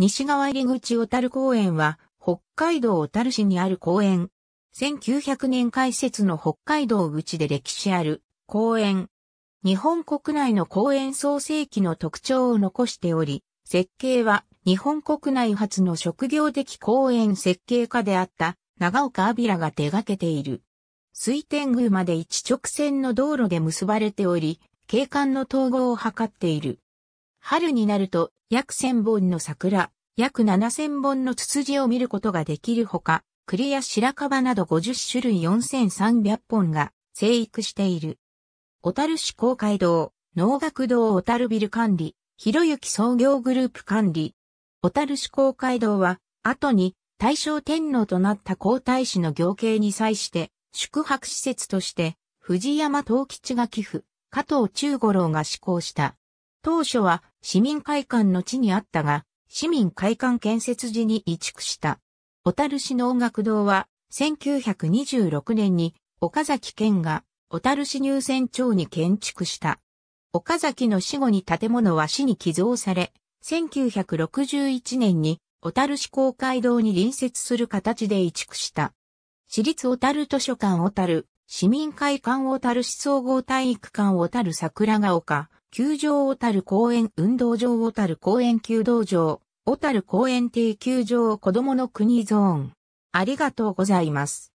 西側入口小樽公園は、北海道小樽市にある公園。1900年開設の北海道口で歴史ある公園。日本国内の公園創世期の特徴を残しており、設計は日本国内初の職業的公園設計家であった長岡アビラが手掛けている。水天宮まで一直線の道路で結ばれており、景観の統合を図っている。春になると約1000本の桜、約7000本のツツジを見ることができるほか、栗や白樺など50種類4300本が生育している。小樽市公会堂、農学堂小樽ビル管理、広行創業グループ管理。小樽市公会堂は、後に大正天皇となった皇太子の行刑に際して、宿泊施設として、藤山東吉が寄付、加藤忠五郎が施行した。当初は市民会館の地にあったが、市民会館建設時に移築した。小樽市の音楽堂は、1926年に岡崎県が小樽市入選町に建築した。岡崎の死後に建物は市に寄贈され、1961年に小樽市公会堂に隣接する形で移築した。市立小樽図書館小樽、市民会館小樽市総合体育館小樽桜ヶ丘、球場小樽公園運動場小樽公園球道場、小樽公園定球場子供の国ゾーン。ありがとうございます。